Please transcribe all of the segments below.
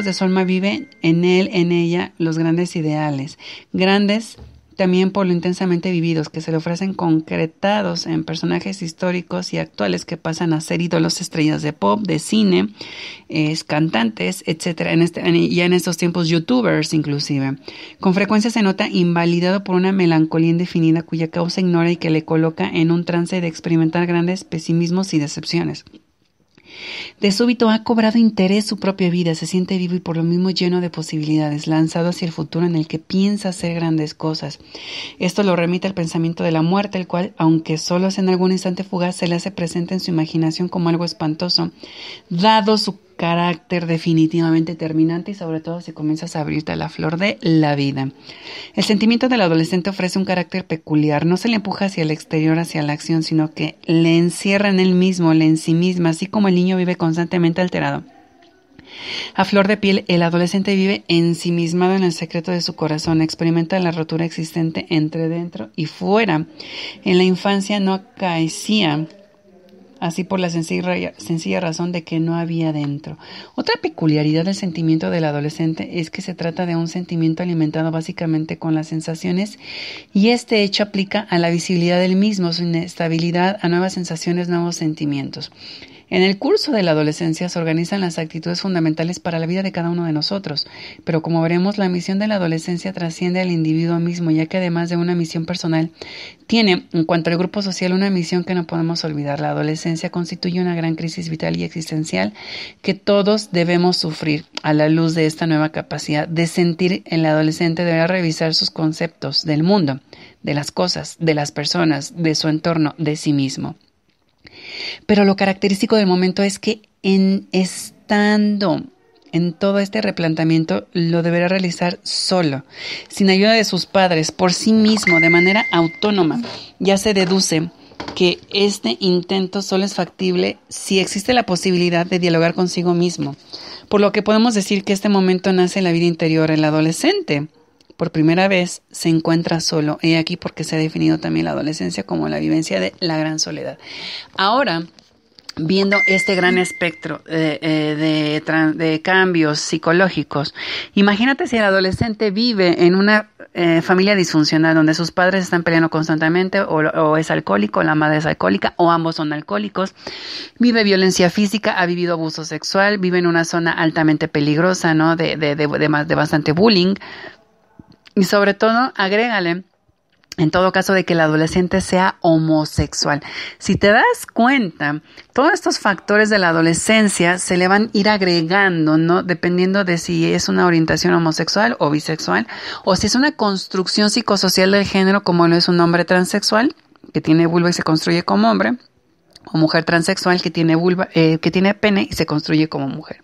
de Solma vive en él, en ella, los grandes ideales, grandes también por lo intensamente vividos, que se le ofrecen concretados en personajes históricos y actuales que pasan a ser ídolos, estrellas de pop, de cine, cantantes, etc. Este, en ya en estos tiempos, youtubers inclusive. Con frecuencia se nota invalidado por una melancolía indefinida cuya causa ignora y que le coloca en un trance de experimentar grandes pesimismos y decepciones. De súbito ha cobrado interés su propia vida, se siente vivo y por lo mismo lleno de posibilidades, lanzado hacia el futuro en el que piensa hacer grandes cosas. Esto lo remite al pensamiento de la muerte, el cual, aunque solo es en algún instante fugaz, se le hace presente en su imaginación como algo espantoso, dado su carácter definitivamente terminante y sobre todo si comienzas a abrirte a la flor de la vida. El sentimiento del adolescente ofrece un carácter peculiar, no se le empuja hacia el exterior, hacia la acción, sino que le encierra en él mismo, le en sí misma, así como el niño vive constantemente alterado. A flor de piel, el adolescente vive ensimismado en el secreto de su corazón, experimenta la rotura existente entre dentro y fuera. En la infancia no acaecía así por la sencilla, razón de que no había dentro. Otra peculiaridad del sentimiento del adolescente es que se trata de un sentimiento alimentado básicamente con las sensaciones y este hecho aplica a la visibilidad del mismo, su inestabilidad, a nuevas sensaciones, nuevos sentimientos. En el curso de la adolescencia se organizan las actitudes fundamentales para la vida de cada uno de nosotros, pero como veremos, la misión de la adolescencia trasciende al individuo mismo, ya que además de una misión personal, tiene, en cuanto al grupo social, una misión que no podemos olvidar. La adolescencia constituye una gran crisis vital y existencial que todos debemos sufrir. A la luz de esta nueva capacidad de sentir, el adolescente deberá revisar sus conceptos del mundo, de las cosas, de las personas, de su entorno, de sí mismo. Pero lo característico del momento es que en estando en todo este replanteamiento lo deberá realizar solo, sin ayuda de sus padres, por sí mismo, de manera autónoma. Ya se deduce que este intento solo es factible si existe la posibilidad de dialogar consigo mismo, por lo que podemos decir que este momento nace en la vida interior el adolescente. Por primera vez se encuentra solo, Y aquí porque se ha definido también la adolescencia como la vivencia de la gran soledad. Ahora, viendo este gran espectro eh, eh, de, cambios psicológicos. Imagínate si el adolescente vive en una eh, familia disfuncional donde sus padres están peleando constantemente o, es alcohólico, la madre es alcohólica o ambos son alcohólicos, vive violencia física, ha vivido abuso sexual, vive en una zona altamente peligrosa, ¿no? De, de, de bastante bullying y sobre todo, agrégale en todo caso de que el adolescente sea homosexual. Si te das cuenta, todos estos factores de la adolescencia se le van a ir agregando, ¿no? Dependiendo de si es una orientación homosexual o bisexual, o si es una construcción psicosocial del género como lo es un hombre transexual, que tiene vulva y se construye como hombre, o mujer transexual que tiene vulva, eh, que tiene pene y se construye como mujer.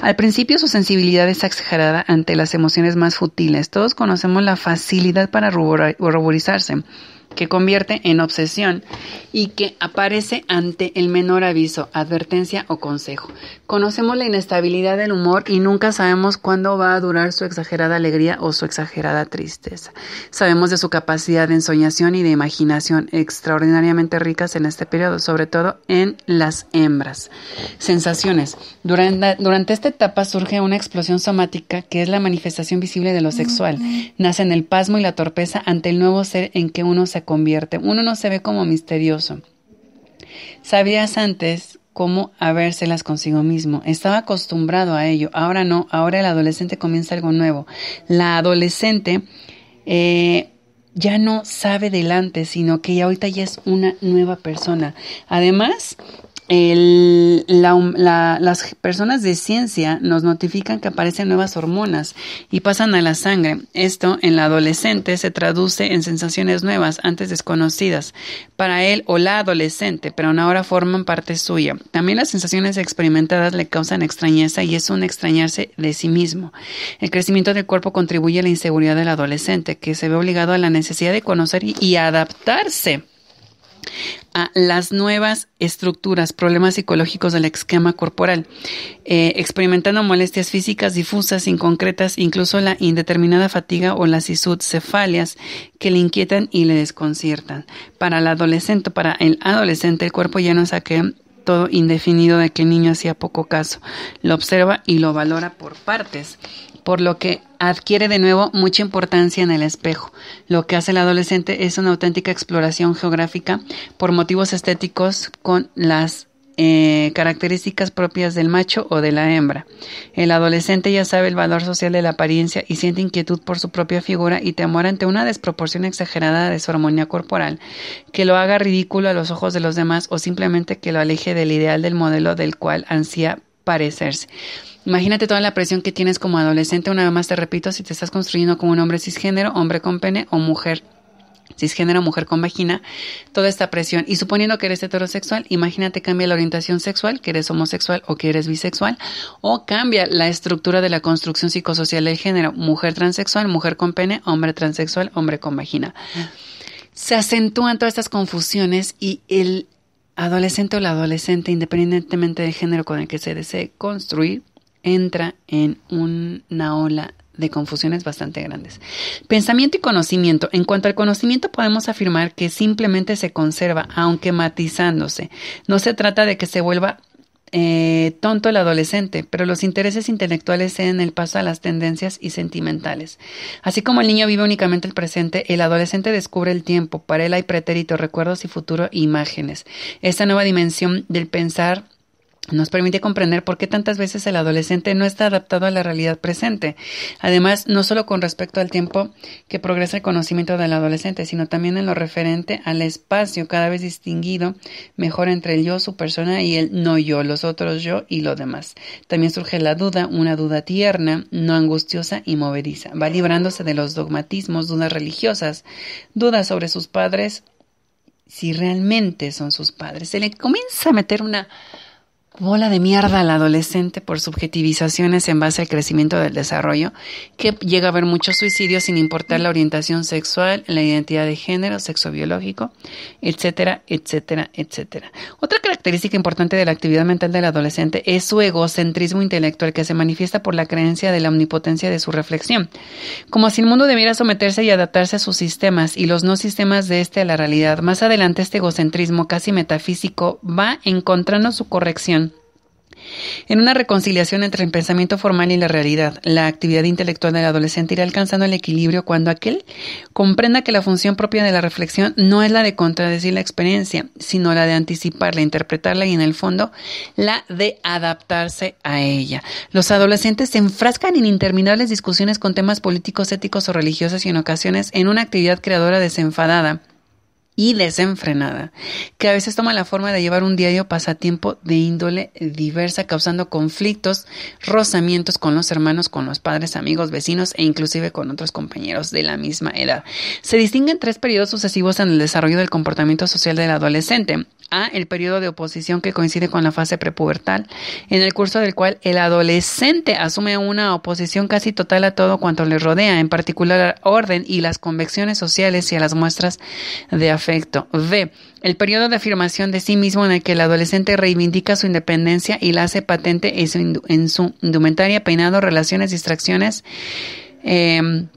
Al principio su sensibilidad es exagerada ante las emociones más futiles. Todos conocemos la facilidad para ruborizarse que convierte en obsesión y que aparece ante el menor aviso, advertencia o consejo. Conocemos la inestabilidad del humor y nunca sabemos cuándo va a durar su exagerada alegría o su exagerada tristeza. Sabemos de su capacidad de ensoñación y de imaginación extraordinariamente ricas en este periodo, sobre todo en las hembras. Sensaciones. Durante, durante esta etapa surge una explosión somática que es la manifestación visible de lo sexual. Nacen el pasmo y la torpeza ante el nuevo ser en que uno se convierte. Uno no se ve como misterioso. Sabías antes cómo habérselas consigo mismo. Estaba acostumbrado a ello. Ahora no. Ahora el adolescente comienza algo nuevo. La adolescente eh, ya no sabe delante, sino que ya ahorita ya es una nueva persona. Además, el, las personas de ciencia nos notifican que aparecen nuevas hormonas y pasan a la sangre. Esto en la adolescente se traduce en sensaciones nuevas, antes desconocidas, para él o la adolescente, pero ahora forman parte suya. También las sensaciones experimentadas le causan extrañeza y es un extrañarse de sí mismo. El crecimiento del cuerpo contribuye a la inseguridad del adolescente, que se ve obligado a la necesidad de conocer y adaptarse a las nuevas estructuras, problemas psicológicos del esquema corporal, eh, experimentando molestias físicas difusas, inconcretas, incluso la indeterminada fatiga o las isudcefalias que le inquietan y le desconciertan. Para el adolescente, para el adolescente, el cuerpo ya no es todo indefinido de que el niño hacía poco caso. Lo observa y lo valora por partes por lo que adquiere de nuevo mucha importancia en el espejo. Lo que hace el adolescente es una auténtica exploración geográfica por motivos estéticos con las eh, características propias del macho o de la hembra. El adolescente ya sabe el valor social de la apariencia y siente inquietud por su propia figura y temor ante una desproporción exagerada de su armonía corporal, que lo haga ridículo a los ojos de los demás o simplemente que lo aleje del ideal del modelo del cual ansía parecerse. Imagínate toda la presión que tienes como adolescente, una vez más te repito, si te estás construyendo como un hombre cisgénero, hombre con pene o mujer cisgénero, mujer con vagina, toda esta presión. Y suponiendo que eres heterosexual, imagínate cambia la orientación sexual, que eres homosexual o que eres bisexual, o cambia la estructura de la construcción psicosocial del género, mujer transexual, mujer con pene, hombre transexual, hombre con vagina. Se acentúan todas estas confusiones y el adolescente o la adolescente, independientemente del género con el que se desee construir, entra en una ola de confusiones bastante grandes. Pensamiento y conocimiento. En cuanto al conocimiento podemos afirmar que simplemente se conserva, aunque matizándose. No se trata de que se vuelva eh, tonto el adolescente, pero los intereses intelectuales ceden el paso a las tendencias y sentimentales. Así como el niño vive únicamente el presente, el adolescente descubre el tiempo, para él hay pretérito, recuerdos y futuro, imágenes. Esta nueva dimensión del pensar nos permite comprender por qué tantas veces el adolescente no está adaptado a la realidad presente. Además, no solo con respecto al tiempo que progresa el conocimiento del adolescente, sino también en lo referente al espacio cada vez distinguido mejor entre el yo, su persona y el no yo, los otros yo y lo demás. También surge la duda, una duda tierna, no angustiosa y movediza. Va librándose de los dogmatismos, dudas religiosas, dudas sobre sus padres, si realmente son sus padres. Se le comienza a meter una bola de mierda al adolescente por subjetivizaciones en base al crecimiento del desarrollo, que llega a haber muchos suicidios sin importar la orientación sexual, la identidad de género, sexo biológico, etcétera, etcétera, etcétera. Otra característica importante de la actividad mental del adolescente es su egocentrismo intelectual que se manifiesta por la creencia de la omnipotencia de su reflexión, como si el mundo debiera someterse y adaptarse a sus sistemas y los no sistemas de este a la realidad. Más adelante este egocentrismo casi metafísico va encontrando su corrección en una reconciliación entre el pensamiento formal y la realidad, la actividad intelectual del adolescente irá alcanzando el equilibrio cuando aquel comprenda que la función propia de la reflexión no es la de contradecir la experiencia, sino la de anticiparla, interpretarla y en el fondo la de adaptarse a ella. Los adolescentes se enfrascan en interminables discusiones con temas políticos, éticos o religiosos y en ocasiones en una actividad creadora desenfadada y desenfrenada, que a veces toma la forma de llevar un diario pasatiempo de índole diversa, causando conflictos, rozamientos con los hermanos, con los padres, amigos, vecinos e inclusive con otros compañeros de la misma edad. Se distinguen tres periodos sucesivos en el desarrollo del comportamiento social del adolescente. A, el periodo de oposición que coincide con la fase prepubertal, en el curso del cual el adolescente asume una oposición casi total a todo cuanto le rodea, en particular al orden y las convecciones sociales y a las muestras de afecto Perfecto. El periodo de afirmación de sí mismo en el que el adolescente reivindica su independencia y la hace patente en su, indumentaria, peinado, relaciones, distracciones. Em,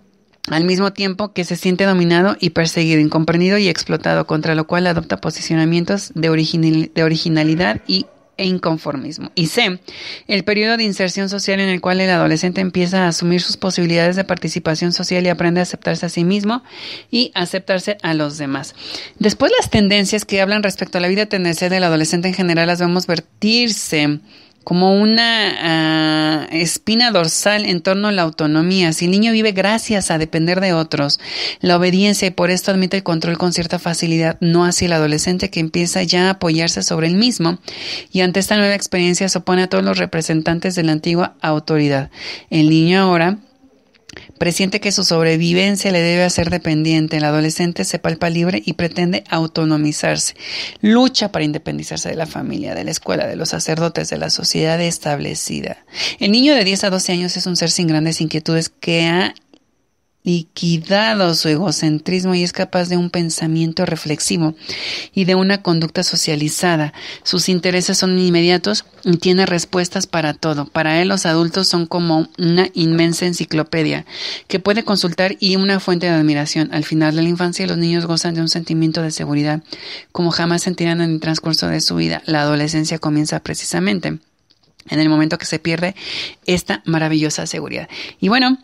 al mismo tiempo que se siente dominado y perseguido, incomprendido y explotado, contra lo cual adopta posicionamientos de, de originalidad y e inconformismo. Y C, el periodo de inserción social en el cual el adolescente empieza a asumir sus posibilidades de participación social y aprende a aceptarse a sí mismo y aceptarse a los demás. Después las tendencias que hablan respecto a la vida tendencial del adolescente en general las vemos vertirse como una ah, espina dorsal en torno a la autonomía. Si el niño vive gracias a depender de otros, la obediencia y por esto admite el control con cierta facilidad, no así el adolescente que empieza ya a apoyarse sobre él mismo y ante esta nueva experiencia se opone a todos los representantes de la antigua autoridad. El niño ahora Presiente que su sobrevivencia le debe hacer dependiente. El adolescente se palpa libre y pretende autonomizarse. Lucha para independizarse de la familia, de la escuela, de los sacerdotes, de la sociedad establecida. El niño de 10 a 12 años es un ser sin grandes inquietudes que ha liquidado su egocentrismo y es capaz de un pensamiento reflexivo y de una conducta socializada. Sus intereses son inmediatos y tiene respuestas para todo. Para él los adultos son como una inmensa enciclopedia que puede consultar y una fuente de admiración. Al final de la infancia los niños gozan de un sentimiento de seguridad como jamás sentirán en el transcurso de su vida. La adolescencia comienza precisamente en el momento que se pierde esta maravillosa seguridad. Y bueno,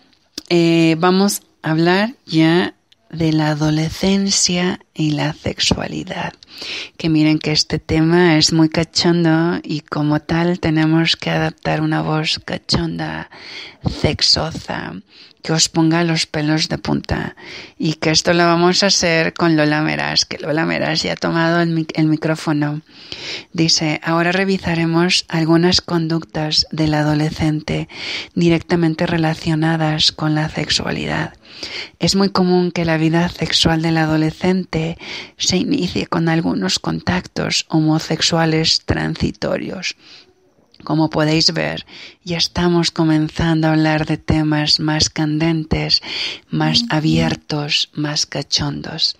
eh, vamos vamos hablar ya de la adolescencia y la sexualidad. Que miren que este tema es muy cachondo y como tal tenemos que adaptar una voz cachonda, sexosa, que os ponga los pelos de punta y que esto lo vamos a hacer con Lola Meras, que Lola Meras ya ha tomado el, el micrófono. Dice, ahora revisaremos algunas conductas del adolescente directamente relacionadas con la sexualidad. Es muy común que la vida sexual del adolescente se inicie con algunos contactos homosexuales transitorios como podéis ver, ya estamos comenzando a hablar de temas más candentes, más abiertos, más cachondos,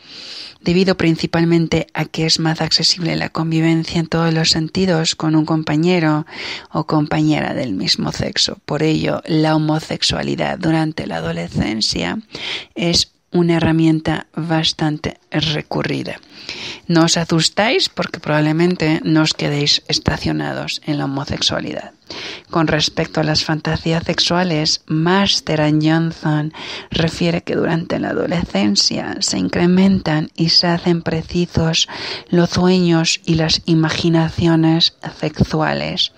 debido principalmente a que es más accesible la convivencia en todos los sentidos con un compañero o compañera del mismo sexo. Por ello, la homosexualidad durante la adolescencia es una herramienta bastante recurrida. No os asustáis porque probablemente no os quedéis estacionados en la homosexualidad. Con respecto a las fantasías sexuales, Master Johnson refiere que durante la adolescencia se incrementan y se hacen precisos los sueños y las imaginaciones sexuales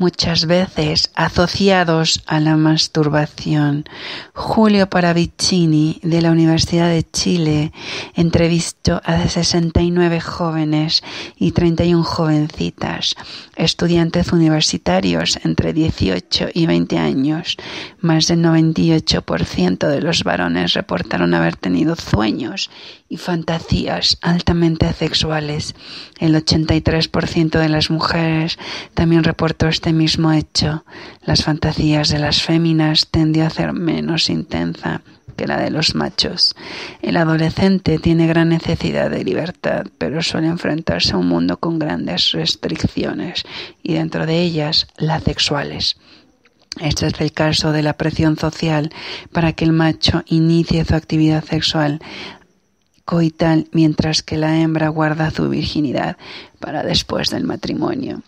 muchas veces asociados a la masturbación. Julio Paravicini de la Universidad de Chile entrevistó a 69 jóvenes y 31 jovencitas, estudiantes universitarios entre 18 y 20 años. Más del 98% de los varones reportaron haber tenido sueños y fantasías altamente sexuales. El 83% de las mujeres también reportó este este mismo hecho, las fantasías de las féminas tendió a ser menos intensa que la de los machos. El adolescente tiene gran necesidad de libertad, pero suele enfrentarse a un mundo con grandes restricciones, y dentro de ellas las sexuales. Este es el caso de la presión social para que el macho inicie su actividad sexual coital mientras que la hembra guarda su virginidad para después del matrimonio.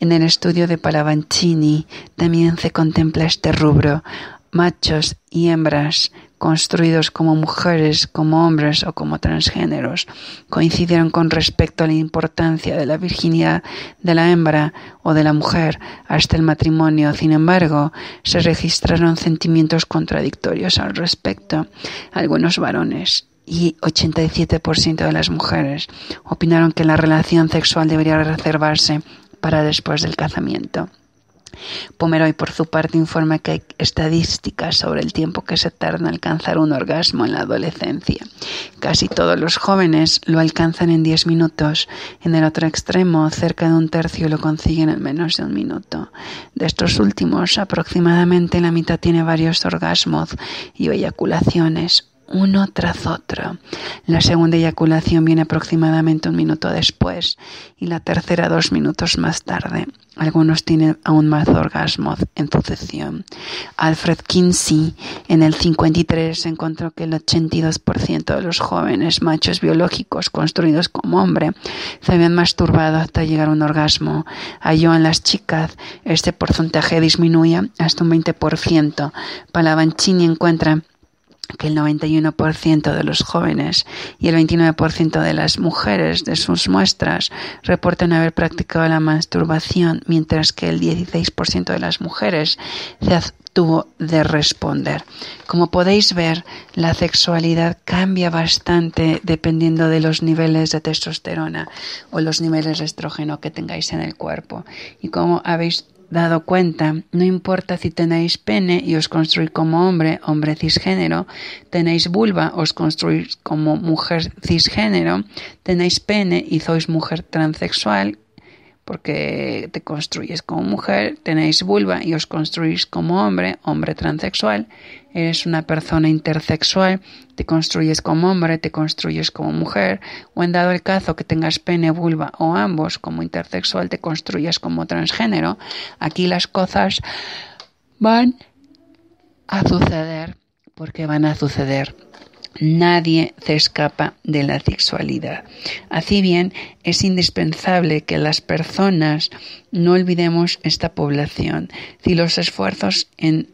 En el estudio de Palavancini también se contempla este rubro. Machos y hembras construidos como mujeres, como hombres o como transgéneros, coincidieron con respecto a la importancia de la virginidad de la hembra o de la mujer hasta el matrimonio. Sin embargo, se registraron sentimientos contradictorios al respecto. Algunos varones y 87% de las mujeres opinaron que la relación sexual debería reservarse para después del casamiento. Pomeroy, por su parte, informa que hay estadísticas sobre el tiempo que se tarda en alcanzar un orgasmo en la adolescencia. Casi todos los jóvenes lo alcanzan en 10 minutos. En el otro extremo, cerca de un tercio lo consiguen en menos de un minuto. De estos últimos, aproximadamente la mitad tiene varios orgasmos y eyaculaciones uno tras otro. La segunda eyaculación viene aproximadamente un minuto después y la tercera dos minutos más tarde. Algunos tienen aún más orgasmos en sucesión. Alfred Kinsey en el 53 encontró que el 82% de los jóvenes machos biológicos construidos como hombre se habían masturbado hasta llegar a un orgasmo. ...a en las chicas este porcentaje disminuye... hasta un 20%. Palavanchini encuentra que el 91% de los jóvenes y el 29% de las mujeres de sus muestras reportan haber practicado la masturbación, mientras que el 16% de las mujeres se tuvo de responder. Como podéis ver, la sexualidad cambia bastante dependiendo de los niveles de testosterona o los niveles de estrógeno que tengáis en el cuerpo. Y como habéis dado cuenta, no importa si tenéis pene y os construís como hombre, hombre cisgénero, tenéis vulva, os construís como mujer cisgénero, tenéis pene y sois mujer transexual, porque te construyes como mujer, tenéis vulva y os construís como hombre, hombre transexual, eres una persona intersexual, te construyes como hombre, te construyes como mujer, o en dado el caso que tengas pene, vulva o ambos como intersexual, te construyes como transgénero, aquí las cosas van a suceder porque van a suceder. Nadie se escapa de la sexualidad. Así bien, es indispensable que las personas no olvidemos esta población. Si los esfuerzos en